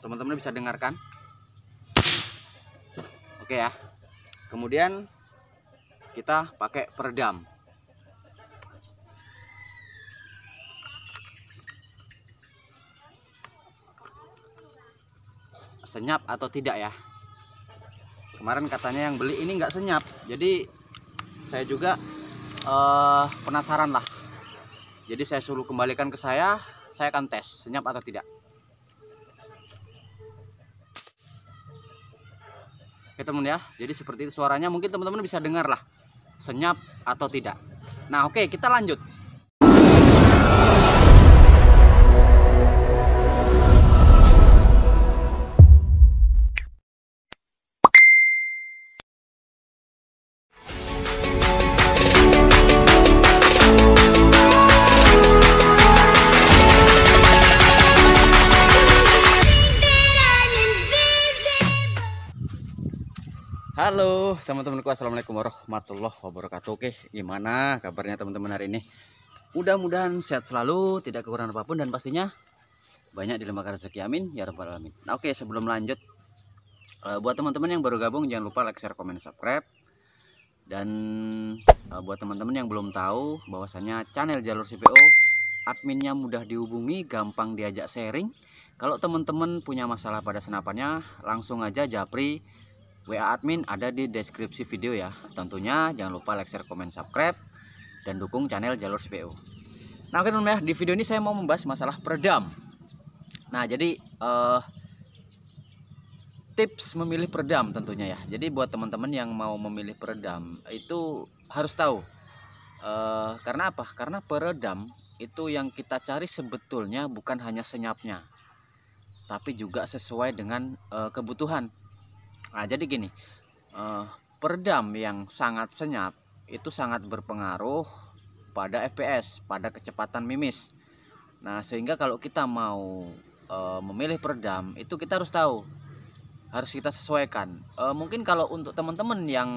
teman-teman bisa dengarkan oke ya kemudian kita pakai peredam senyap atau tidak ya kemarin katanya yang beli ini nggak senyap jadi saya juga eh, penasaran lah jadi saya suruh kembalikan ke saya saya akan tes senyap atau tidak Oke ya, teman ya, jadi seperti itu suaranya mungkin teman-teman bisa dengar lah senyap atau tidak. Nah oke kita lanjut. Halo teman-temanku Assalamualaikum warahmatullahi wabarakatuh Oke gimana kabarnya teman-teman hari ini Mudah-mudahan sehat selalu Tidak kekurangan apapun dan pastinya Banyak dilemahkan rezeki amin Ya Rabbal Alamin nah, Oke sebelum lanjut eh, Buat teman-teman yang baru gabung jangan lupa like, share, komen, subscribe Dan eh, buat teman-teman yang belum tahu bahwasanya channel Jalur CPO Adminnya mudah dihubungi, gampang diajak sharing Kalau teman-teman punya masalah pada senapannya Langsung aja japri WA admin ada di deskripsi video ya. Tentunya jangan lupa like, share, komen, subscribe dan dukung channel Jalur CPU. Nah, oke teman-teman ya, di video ini saya mau membahas masalah peredam. Nah, jadi eh, tips memilih peredam tentunya ya. Jadi buat teman-teman yang mau memilih peredam itu harus tahu. Eh, karena apa? Karena peredam itu yang kita cari sebetulnya bukan hanya senyapnya, tapi juga sesuai dengan eh, kebutuhan. Nah, jadi gini, eh, peredam yang sangat senyap itu sangat berpengaruh pada FPS, pada kecepatan mimis. Nah, sehingga kalau kita mau e, memilih peredam, itu kita harus tahu, harus kita sesuaikan. E, mungkin kalau untuk teman-teman yang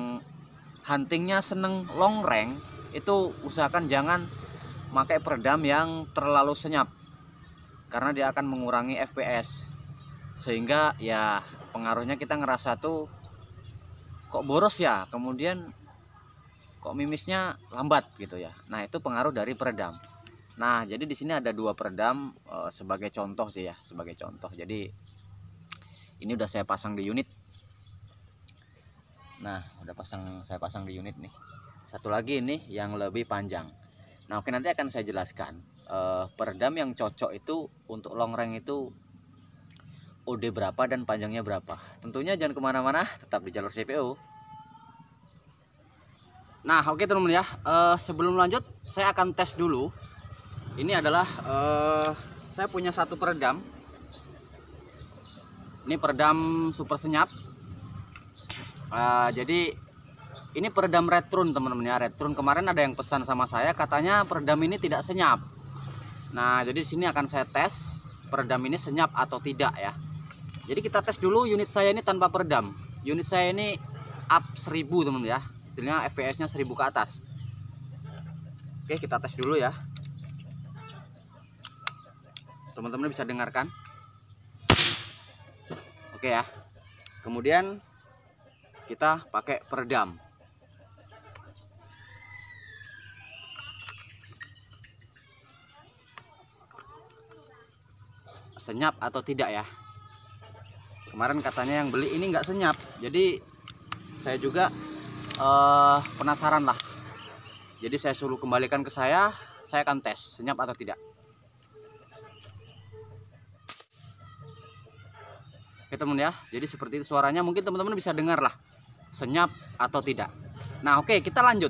huntingnya seneng long range, itu usahakan jangan pakai peredam yang terlalu senyap, karena dia akan mengurangi FPS. Sehingga ya pengaruhnya kita ngerasa tuh kok boros ya kemudian kok mimisnya lambat gitu ya nah itu pengaruh dari peredam nah jadi di sini ada dua peredam e, sebagai contoh sih ya sebagai contoh jadi ini udah saya pasang di unit nah udah pasang saya pasang di unit nih satu lagi ini yang lebih panjang nah oke nanti akan saya jelaskan e, peredam yang cocok itu untuk long range itu OD berapa dan panjangnya berapa tentunya jangan kemana-mana tetap di jalur CPO nah oke teman-teman ya uh, sebelum lanjut saya akan tes dulu ini adalah uh, saya punya satu peredam ini peredam super senyap uh, jadi ini peredam retrun teman-teman ya retrun kemarin ada yang pesan sama saya katanya peredam ini tidak senyap nah jadi sini akan saya tes peredam ini senyap atau tidak ya jadi kita tes dulu unit saya ini tanpa peredam unit saya ini up 1000 teman teman ya istilahnya FPS nya 1000 ke atas oke kita tes dulu ya teman-teman bisa dengarkan oke ya kemudian kita pakai peredam senyap atau tidak ya kemarin katanya yang beli ini nggak senyap jadi saya juga uh, penasaran lah jadi saya suruh kembalikan ke saya saya akan tes senyap atau tidak Oke teman ya jadi seperti itu suaranya mungkin teman-teman bisa dengar lah senyap atau tidak nah oke kita lanjut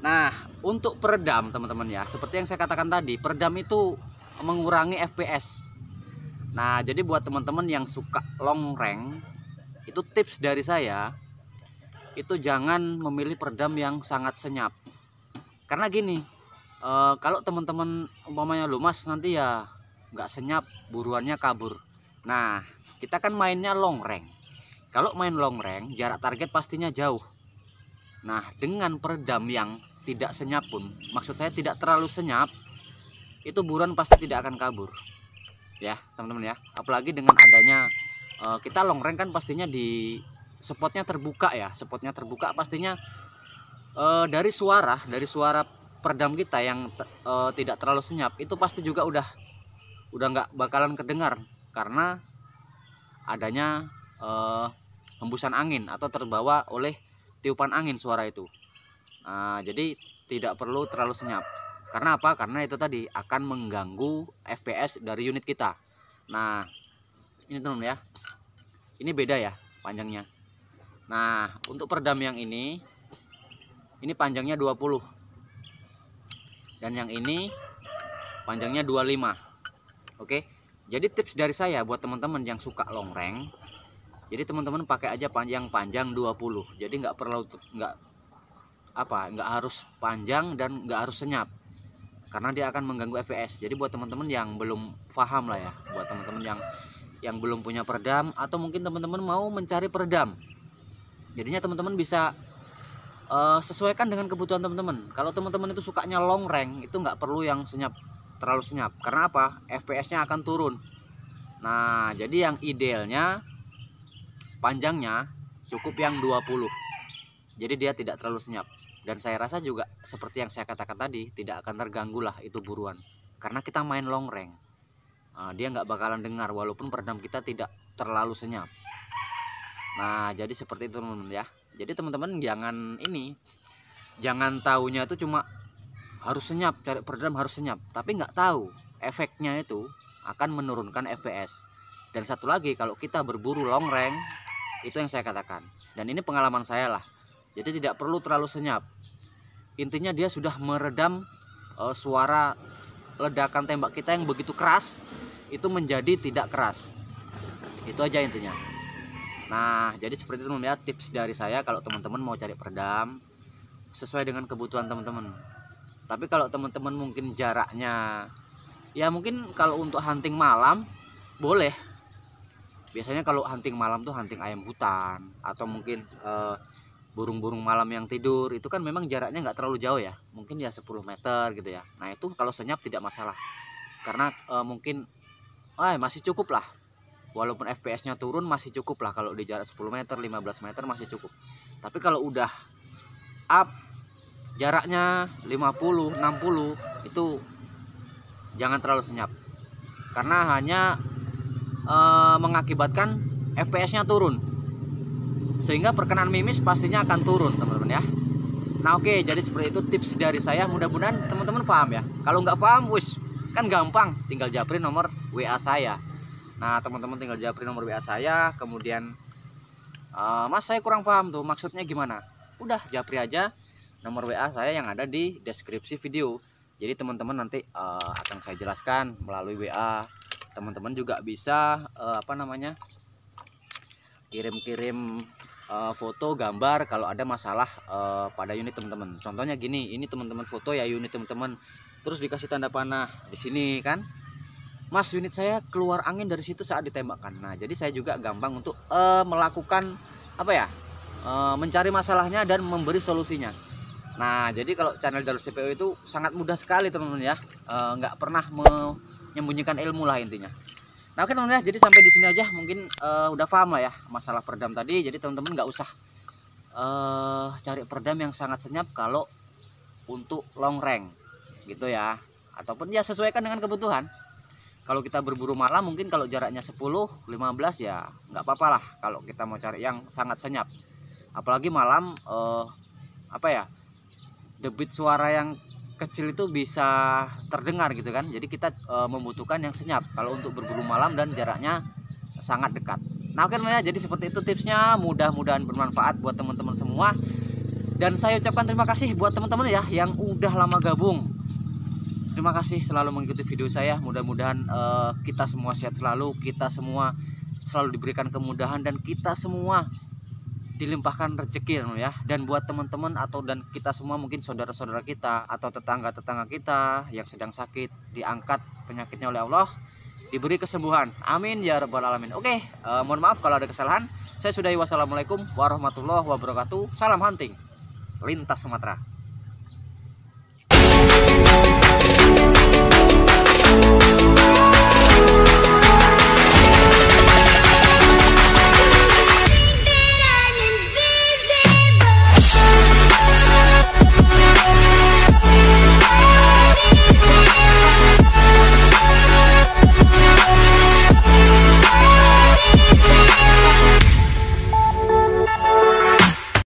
Nah, untuk peredam teman-teman ya, seperti yang saya katakan tadi, peredam itu mengurangi FPS. Nah, jadi buat teman-teman yang suka long rank, itu tips dari saya, itu jangan memilih peredam yang sangat senyap. Karena gini, e, kalau teman-teman umpamanya lumas nanti ya nggak senyap, buruannya kabur. Nah, kita kan mainnya long rank. Kalau main long rank, jarak target pastinya jauh. Nah, dengan peredam yang tidak senyap pun, maksud saya tidak terlalu senyap, itu buruan pasti tidak akan kabur ya teman-teman ya apalagi dengan adanya uh, kita long range kan pastinya di spotnya terbuka ya spotnya terbuka pastinya uh, dari suara dari suara peredam kita yang uh, tidak terlalu senyap itu pasti juga udah udah nggak bakalan kedengar karena adanya uh, hembusan angin atau terbawa oleh tiupan angin suara itu nah, jadi tidak perlu terlalu senyap karena apa? Karena itu tadi akan mengganggu FPS dari unit kita. Nah, ini teman ya. Ini beda ya panjangnya. Nah, untuk peredam yang ini ini panjangnya 20. Dan yang ini panjangnya 25. Oke. Jadi tips dari saya buat teman-teman yang suka long range jadi teman-teman pakai aja panjang panjang 20 jadi nggak perlu nggak apa nggak harus panjang dan nggak harus senyap karena dia akan mengganggu FPS jadi buat teman-teman yang belum paham lah ya buat teman-teman yang yang belum punya peredam atau mungkin teman-teman mau mencari peredam jadinya teman-teman bisa uh, sesuaikan dengan kebutuhan teman-teman kalau teman-teman itu sukanya long rank itu nggak perlu yang senyap terlalu senyap karena apa FPS-nya akan turun nah jadi yang idealnya panjangnya cukup yang 20 jadi dia tidak terlalu senyap dan saya rasa juga seperti yang saya katakan tadi tidak akan terganggu lah itu buruan karena kita main long range nah, dia nggak bakalan dengar walaupun peredam kita tidak terlalu senyap nah jadi seperti itu teman-teman ya jadi teman-teman jangan ini jangan taunya itu cuma harus senyap cari peredam harus senyap tapi nggak tahu efeknya itu akan menurunkan FPS dan satu lagi kalau kita berburu long range itu yang saya katakan dan ini pengalaman saya lah jadi tidak perlu terlalu senyap intinya dia sudah meredam e, suara ledakan tembak kita yang begitu keras itu menjadi tidak keras itu aja intinya nah jadi seperti itu ya tips dari saya kalau teman-teman mau cari peredam sesuai dengan kebutuhan teman-teman tapi kalau teman-teman mungkin jaraknya ya mungkin kalau untuk hunting malam boleh biasanya kalau hunting malam tuh hunting ayam hutan atau mungkin eh, burung-burung malam yang tidur itu kan memang jaraknya nggak terlalu jauh ya mungkin ya 10 meter gitu ya nah itu kalau senyap tidak masalah karena e, mungkin eh masih cukup lah walaupun FPS-nya turun masih cukup lah kalau di jarak 10 meter 15 meter masih cukup tapi kalau udah up jaraknya 50 60 itu jangan terlalu senyap karena hanya e, mengakibatkan FPS-nya turun sehingga perkenan mimis pastinya akan turun teman-teman ya nah oke okay, jadi seperti itu tips dari saya mudah-mudahan teman-teman paham ya kalau nggak paham wis kan gampang tinggal japri nomor WA saya nah teman-teman tinggal japri nomor WA saya kemudian uh, mas saya kurang paham tuh maksudnya gimana udah japri aja nomor WA saya yang ada di deskripsi video jadi teman-teman nanti uh, akan saya jelaskan melalui WA teman-teman juga bisa uh, apa namanya kirim-kirim uh, foto gambar kalau ada masalah uh, pada unit teman-teman contohnya gini ini teman-teman foto ya unit teman-teman terus dikasih tanda panah di sini kan Mas unit saya keluar angin dari situ saat ditembakkan nah jadi saya juga gampang untuk uh, melakukan apa ya uh, mencari masalahnya dan memberi solusinya Nah, jadi kalau channel jalur CPO itu sangat mudah sekali teman-teman ya. Nggak pernah menyembunyikan ilmu lah intinya. Nah oke teman-teman ya, jadi sampai di sini aja mungkin uh, udah paham lah ya masalah peredam tadi. Jadi teman-teman nggak usah uh, cari peredam yang sangat senyap kalau untuk long range gitu ya. Ataupun ya sesuaikan dengan kebutuhan. Kalau kita berburu malam mungkin kalau jaraknya 10, 15 ya nggak apa-apa lah kalau kita mau cari yang sangat senyap. Apalagi malam uh, apa ya debit suara yang kecil itu bisa terdengar gitu kan jadi kita e, membutuhkan yang senyap kalau untuk berburu malam dan jaraknya sangat dekat nah oke teman-teman jadi seperti itu tipsnya mudah-mudahan bermanfaat buat teman-teman semua dan saya ucapkan terima kasih buat teman-teman ya yang udah lama gabung terima kasih selalu mengikuti video saya mudah-mudahan e, kita semua sehat selalu kita semua selalu diberikan kemudahan dan kita semua dilimpahkan rezeki ya, ya dan buat teman-teman atau dan kita semua mungkin saudara-saudara kita atau tetangga-tetangga kita yang sedang sakit diangkat penyakitnya oleh Allah diberi kesembuhan amin ya rabbal alamin oke uh, mohon maaf kalau ada kesalahan saya sudahi wassalamualaikum warahmatullahi wabarakatuh salam hunting lintas Sumatera